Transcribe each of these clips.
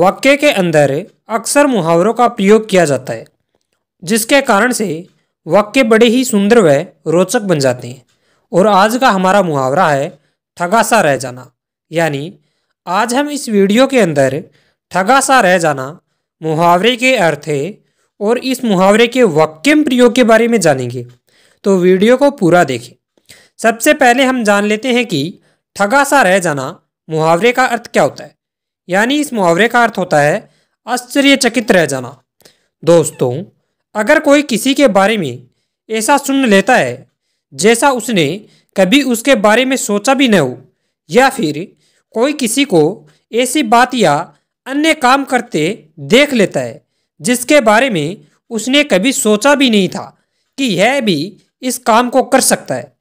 वाक्य के अंदर अक्सर मुहावरों का प्रयोग किया जाता है जिसके कारण से वाक्य बड़े ही सुंदर व रोचक बन जाते हैं और आज का हमारा मुहावरा है ठगासा रह जाना यानी आज हम इस वीडियो के अंदर ठगासा रह जाना मुहावरे के अर्थ और इस मुहावरे के वाक्यम प्रयोग के बारे में जानेंगे तो वीडियो को पूरा देखें सबसे पहले हम जान लेते हैं कि ठगासा रह जाना मुहावरे का अर्थ क्या होता है यानी इस मुहावरे का अर्थ होता है आश्चर्यचकित रह जाना दोस्तों अगर कोई किसी के बारे में ऐसा सुन लेता है जैसा उसने कभी उसके बारे में सोचा भी न हो या फिर कोई किसी को ऐसी बात या अन्य काम करते देख लेता है जिसके बारे में उसने कभी सोचा भी नहीं था कि यह भी इस काम को कर सकता है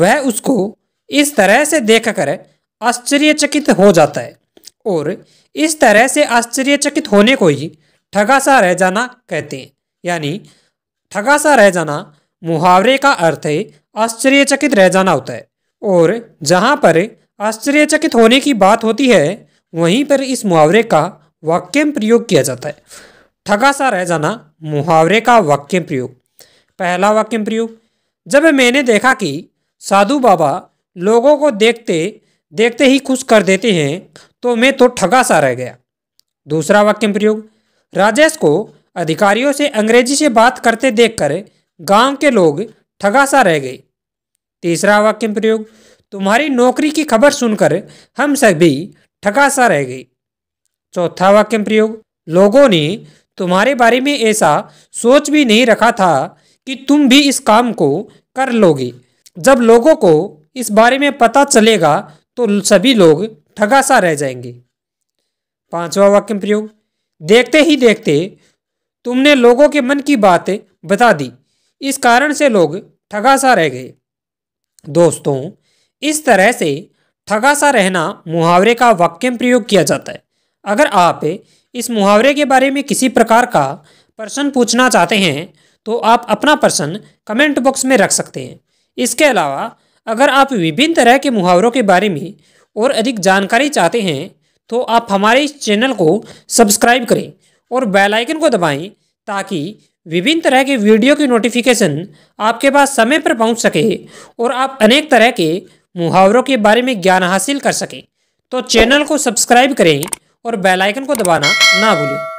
वह उसको इस तरह से देखकर आश्चर्यचकित हो जाता है और इस तरह से आश्चर्यचकित होने को ही ठगा सा रह जाना कहते हैं यानी ठगा सा रह जाना मुहावरे का अर्थ है आश्चर्यचकित रह जाना होता है और जहाँ पर आश्चर्यचकित होने की बात होती है वहीं पर इस मुहावरे का वाक्य प्रयोग किया जाता है ठगा सा रह जाना मुहावरे का वाक्य प्रयोग पहला वाक्य प्रयोग जब मैंने देखा कि साधु बाबा लोगों को देखते देखते ही खुश कर देते हैं तो मैं तो ठगा सा रह गया दूसरा वाक्य प्रयोग राजेश को अधिकारियों से अंग्रेजी से बात करते देखकर गांव के लोग ठगा सा रह गए तीसरा वाक्य प्रयोग तुम्हारी नौकरी की खबर सुनकर हम सभी ठगा सा रह गए चौथा वाक्य प्रयोग लोगों ने तुम्हारे बारे में ऐसा सोच भी नहीं रखा था कि तुम भी इस काम को कर लोगे जब लोगों को इस बारे में पता चलेगा तो सभी लोग ठगासा रह जाएंगे पांचवा वाक्य प्रयोग देखते ही देखते तुमने लोगों के मन की बात बता दी इस कारण से लोग ठगासा रह गए दोस्तों इस तरह से ठगासा रहना मुहावरे का वाक्य प्रयोग किया जाता है अगर आप इस मुहावरे के बारे में किसी प्रकार का प्रश्न पूछना चाहते हैं तो आप अपना प्रश्न कमेंट बॉक्स में रख सकते हैं इसके अलावा अगर आप विभिन्न तरह के मुहावरों के बारे में और अधिक जानकारी चाहते हैं तो आप हमारे इस चैनल को सब्सक्राइब करें और बेल आइकन को दबाएं ताकि विभिन्न तरह के वीडियो की नोटिफिकेशन आपके पास समय पर पहुंच सके और आप अनेक तरह के मुहावरों के बारे में ज्ञान हासिल कर सकें तो चैनल को सब्सक्राइब करें और बेल आइकन को दबाना ना भूलें